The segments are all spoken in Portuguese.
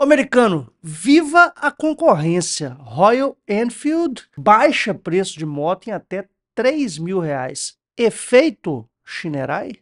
Americano, viva a concorrência. Royal Enfield baixa preço de moto em até 3 mil reais. Efeito Shinerai?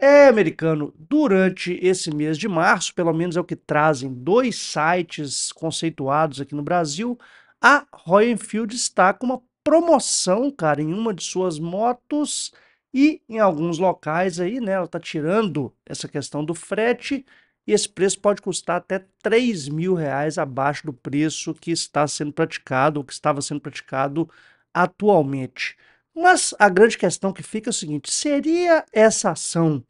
É, americano, durante esse mês de março, pelo menos é o que trazem dois sites conceituados aqui no Brasil, a Royal Enfield está com uma promoção, cara, em uma de suas motos e em alguns locais aí, né, ela tá tirando essa questão do frete e esse preço pode custar até 3 mil reais abaixo do preço que está sendo praticado, ou que estava sendo praticado atualmente. Mas a grande questão que fica é o seguinte, seria essa ação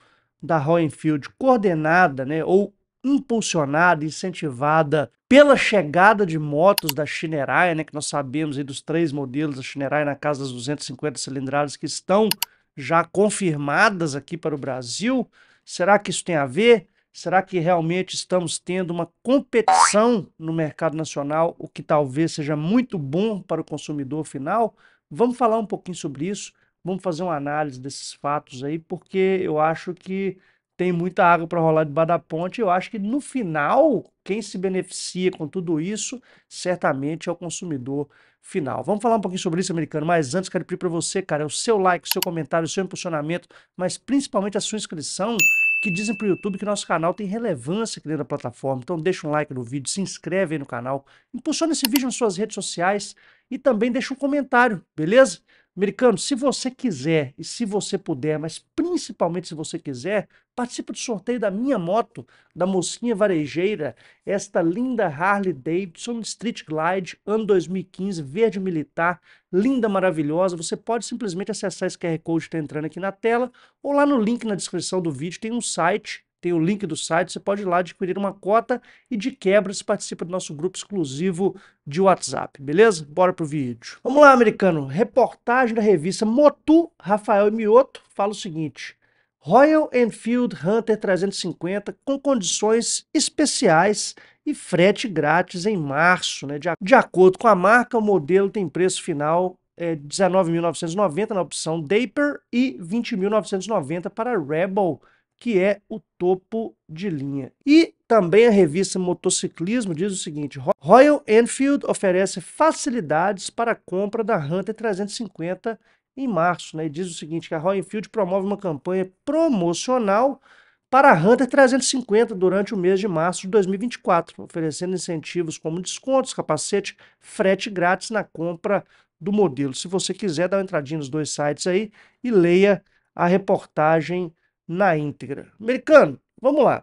da Royal Enfield coordenada, né, ou impulsionada, incentivada pela chegada de motos da Shineraia, né, que nós sabemos aí dos três modelos da Shineraia na casa das 250 cilindradas que estão já confirmadas aqui para o Brasil. Será que isso tem a ver? Será que realmente estamos tendo uma competição no mercado nacional, o que talvez seja muito bom para o consumidor final? Vamos falar um pouquinho sobre isso, vamos fazer uma análise desses fatos aí, porque eu acho que tem muita água para rolar debaixo da ponte. Eu acho que no final, quem se beneficia com tudo isso, certamente é o consumidor final. Vamos falar um pouquinho sobre isso, americano, mas antes quero pedir para você, cara, o seu like, o seu comentário, o seu impulsionamento, mas principalmente a sua inscrição, que dizem para o YouTube que nosso canal tem relevância aqui dentro da plataforma. Então deixa um like no vídeo, se inscreve aí no canal, impulsiona esse vídeo nas suas redes sociais e também deixa um comentário, beleza? Americano, se você quiser e se você puder, mas principalmente se você quiser, participe do sorteio da minha moto, da mocinha varejeira, esta linda Harley Davidson Street Glide, ano 2015, verde militar, linda, maravilhosa. Você pode simplesmente acessar esse QR Code que está entrando aqui na tela ou lá no link na descrição do vídeo tem um site tem o link do site, você pode ir lá adquirir uma cota e de quebra se participa do nosso grupo exclusivo de WhatsApp, beleza? Bora pro vídeo. Vamos lá, americano. Reportagem da revista Motu, Rafael Mioto, fala o seguinte: Royal Enfield Hunter 350 com condições especiais e frete grátis em março, né? De, de acordo com a marca, o modelo tem preço final é, 19.990 na opção Daper e 20.990 para Rebel que é o topo de linha. E também a revista Motociclismo diz o seguinte: Royal Enfield oferece facilidades para a compra da Hunter 350 em março, né? E diz o seguinte: que a Royal Enfield promove uma campanha promocional para a Hunter 350 durante o mês de março de 2024, oferecendo incentivos como descontos, capacete, frete grátis na compra do modelo. Se você quiser, dá uma entradinha nos dois sites aí e leia a reportagem na íntegra. Americano, vamos lá.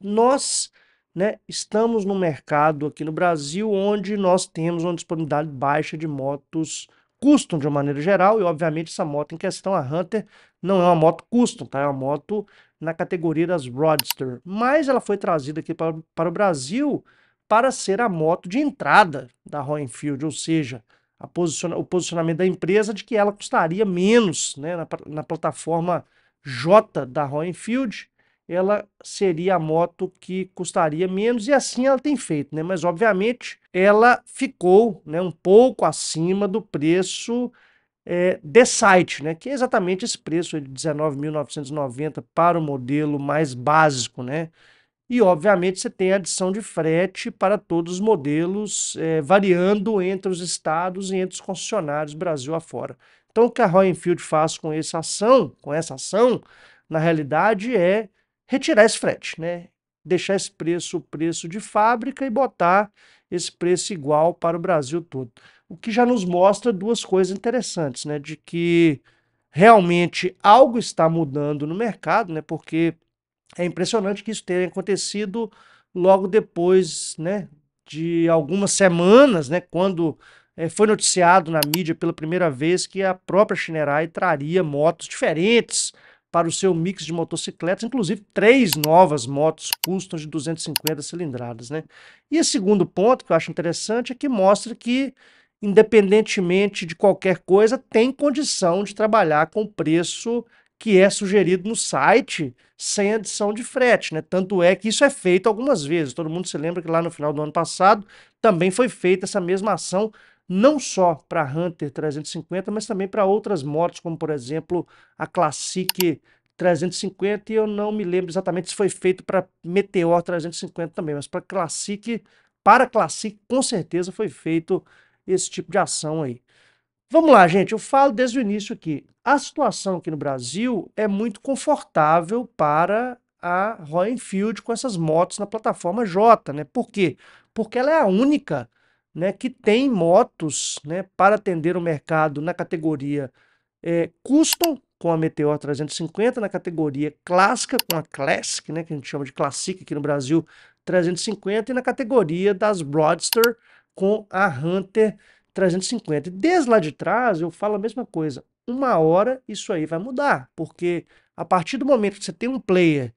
Nós né, estamos no mercado aqui no Brasil onde nós temos uma disponibilidade baixa de motos custom de uma maneira geral, e obviamente essa moto em questão, a Hunter, não é uma moto custom, tá? É uma moto na categoria das Roadster, mas ela foi trazida aqui para, para o Brasil para ser a moto de entrada da Roenfield, ou seja, posiciona, o posicionamento da empresa de que ela custaria menos né, na, na plataforma J da Roenfield, ela seria a moto que custaria menos e assim ela tem feito, né? Mas obviamente ela ficou, né, um pouco acima do preço é, de site, né? Que é exatamente esse preço de R$19.990 para o modelo mais básico, né? E obviamente você tem a adição de frete para todos os modelos, é, variando entre os estados e entre os concessionários Brasil afora. Então, o que a Roenfield faz com essa ação, com essa ação, na realidade, é retirar esse frete, né? Deixar esse preço o preço de fábrica e botar esse preço igual para o Brasil todo. O que já nos mostra duas coisas interessantes, né? De que realmente algo está mudando no mercado, né? Porque é impressionante que isso tenha acontecido logo depois, né? De algumas semanas, né? Quando é, foi noticiado na mídia pela primeira vez que a própria Shinerai traria motos diferentes para o seu mix de motocicletas, inclusive três novas motos custom de 250 cilindradas. Né? E o segundo ponto que eu acho interessante é que mostra que, independentemente de qualquer coisa, tem condição de trabalhar com preço que é sugerido no site sem adição de frete, né? Tanto é que isso é feito algumas vezes. Todo mundo se lembra que lá no final do ano passado também foi feita essa mesma ação não só para Hunter 350, mas também para outras motos, como por exemplo a Classic 350, e eu não me lembro exatamente se foi feito para Meteor 350 também, mas para Classic, para Classic com certeza foi feito esse tipo de ação aí. Vamos lá, gente, eu falo desde o início aqui. A situação aqui no Brasil é muito confortável para a Royal Enfield com essas motos na plataforma J, né? Por quê? Porque ela é a única né, que tem motos né, para atender o mercado na categoria é, Custom, com a Meteor 350, na categoria Clássica, com a Classic, né, que a gente chama de Classic aqui no Brasil, 350, e na categoria das Broadster, com a Hunter 350. Desde lá de trás, eu falo a mesma coisa. Uma hora isso aí vai mudar, porque a partir do momento que você tem um player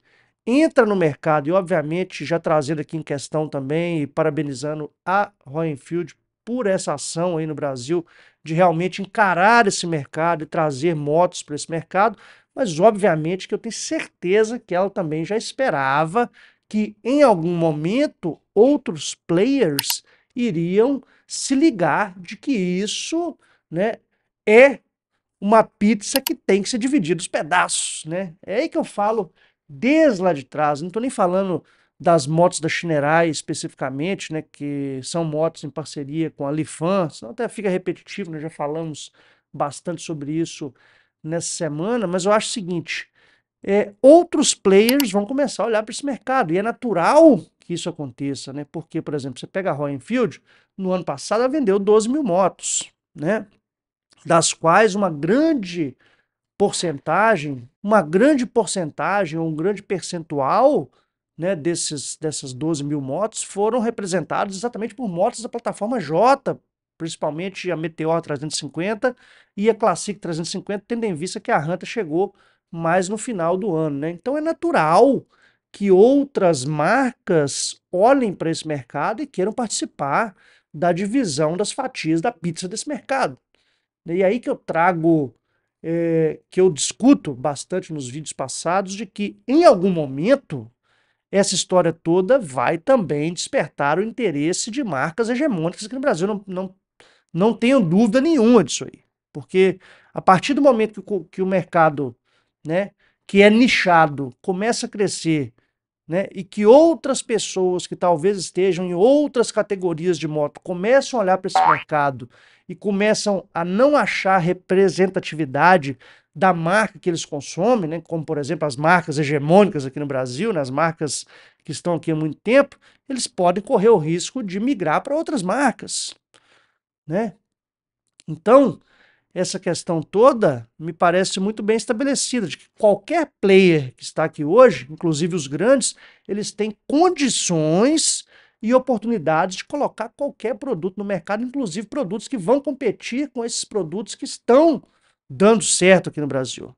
entra no mercado e, obviamente, já trazendo aqui em questão também e parabenizando a Roenfield por essa ação aí no Brasil de realmente encarar esse mercado e trazer motos para esse mercado, mas obviamente que eu tenho certeza que ela também já esperava que em algum momento outros players iriam se ligar de que isso, né, é uma pizza que tem que ser dividida os pedaços, né? É aí que eu falo desde lá de trás. Não estou nem falando das motos da Chinerai especificamente, né, que são motos em parceria com a Lifan, senão até fica repetitivo, nós já falamos bastante sobre isso nessa semana, mas eu acho o seguinte, é, outros players vão começar a olhar para esse mercado, e é natural que isso aconteça, né, porque, por exemplo, você pega a Royal Enfield, no ano passado ela vendeu 12 mil motos, né, das quais uma grande porcentagem, uma grande porcentagem ou um grande percentual né, desses, dessas 12 mil motos foram representados exatamente por motos da plataforma J, principalmente a Meteor 350 e a Classic 350, tendo em vista que a Ranta chegou mais no final do ano. Né? Então é natural que outras marcas olhem para esse mercado e queiram participar da divisão das fatias da pizza desse mercado. E aí que eu trago é, que eu discuto bastante nos vídeos passados, de que em algum momento essa história toda vai também despertar o interesse de marcas hegemônicas aqui no Brasil. Não, não, não tenho dúvida nenhuma disso aí. Porque a partir do momento que o, que o mercado, né, que é nichado, começa a crescer né? E que outras pessoas que talvez estejam em outras categorias de moto começam a olhar para esse mercado e começam a não achar representatividade da marca que eles consomem, né? como por exemplo as marcas hegemônicas aqui no Brasil, né? as marcas que estão aqui há muito tempo, eles podem correr o risco de migrar para outras marcas. Né? Então, essa questão toda me parece muito bem estabelecida, de que qualquer player que está aqui hoje, inclusive os grandes, eles têm condições e oportunidades de colocar qualquer produto no mercado, inclusive produtos que vão competir com esses produtos que estão dando certo aqui no Brasil.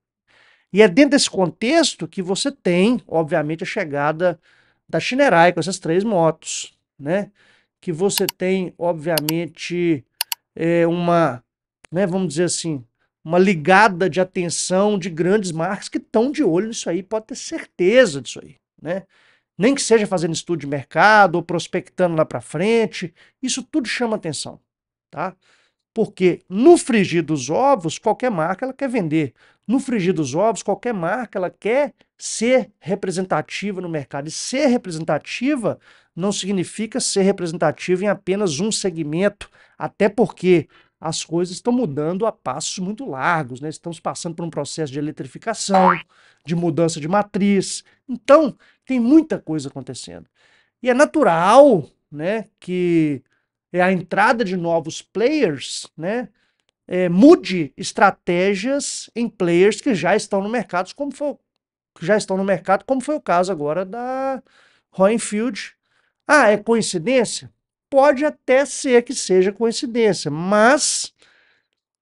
E é dentro desse contexto que você tem, obviamente, a chegada da Shinerai com essas três motos, né? Que você tem, obviamente, é, uma né, vamos dizer assim, uma ligada de atenção de grandes marcas que estão de olho nisso aí, pode ter certeza disso aí, né? Nem que seja fazendo estudo de mercado ou prospectando lá para frente, isso tudo chama atenção, tá? Porque no frigir dos ovos, qualquer marca ela quer vender. No frigir dos ovos, qualquer marca ela quer ser representativa no mercado. E ser representativa não significa ser representativa em apenas um segmento, até porque as coisas estão mudando a passos muito largos, né? Estamos passando por um processo de eletrificação, de mudança de matriz. Então, tem muita coisa acontecendo. E é natural, né, que a entrada de novos players, né, é, mude estratégias em players que já estão no mercado, como foi, que já estão no mercado, como foi o caso agora da Roenfield. Ah, é coincidência? Pode até ser que seja coincidência, mas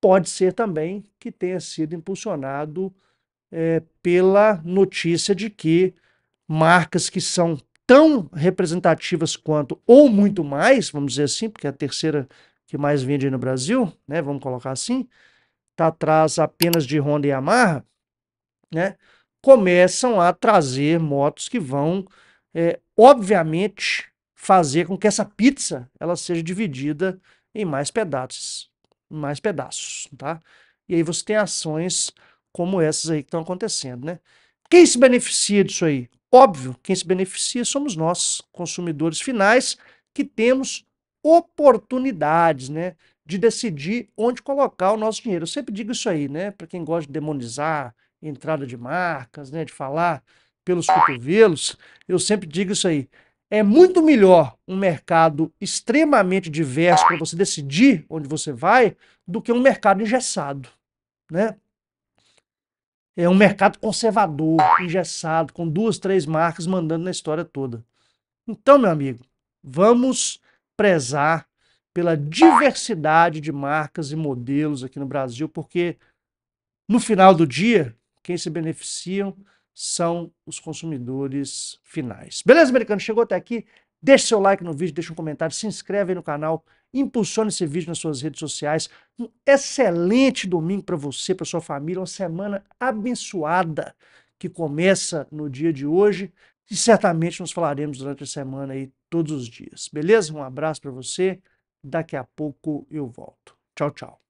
pode ser também que tenha sido impulsionado é, pela notícia de que marcas que são tão representativas quanto, ou muito mais, vamos dizer assim, porque é a terceira que mais vende no Brasil, né? Vamos colocar assim, está atrás apenas de Honda e Yamaha, né? Começam a trazer motos que vão, é, obviamente, fazer com que essa pizza ela seja dividida em mais pedaços, mais pedaços, tá? E aí você tem ações como essas aí que estão acontecendo, né? Quem se beneficia disso aí? Óbvio, quem se beneficia somos nós, consumidores finais, que temos oportunidades, né, de decidir onde colocar o nosso dinheiro. Eu sempre digo isso aí, né, para quem gosta de demonizar entrada de marcas, né, de falar pelos cotovelos, eu sempre digo isso aí é muito melhor um mercado extremamente diverso para você decidir onde você vai do que um mercado engessado, né? É um mercado conservador, engessado, com duas, três marcas mandando na história toda. Então, meu amigo, vamos prezar pela diversidade de marcas e modelos aqui no Brasil, porque no final do dia, quem se beneficiam são os consumidores finais. Beleza, americano? Chegou até aqui? Deixe seu like no vídeo, deixe um comentário, se inscreve aí no canal, impulsione esse vídeo nas suas redes sociais. Um excelente domingo para você, para sua família, uma semana abençoada que começa no dia de hoje e certamente nos falaremos durante a semana aí todos os dias. Beleza? Um abraço para você. Daqui a pouco eu volto. Tchau, tchau.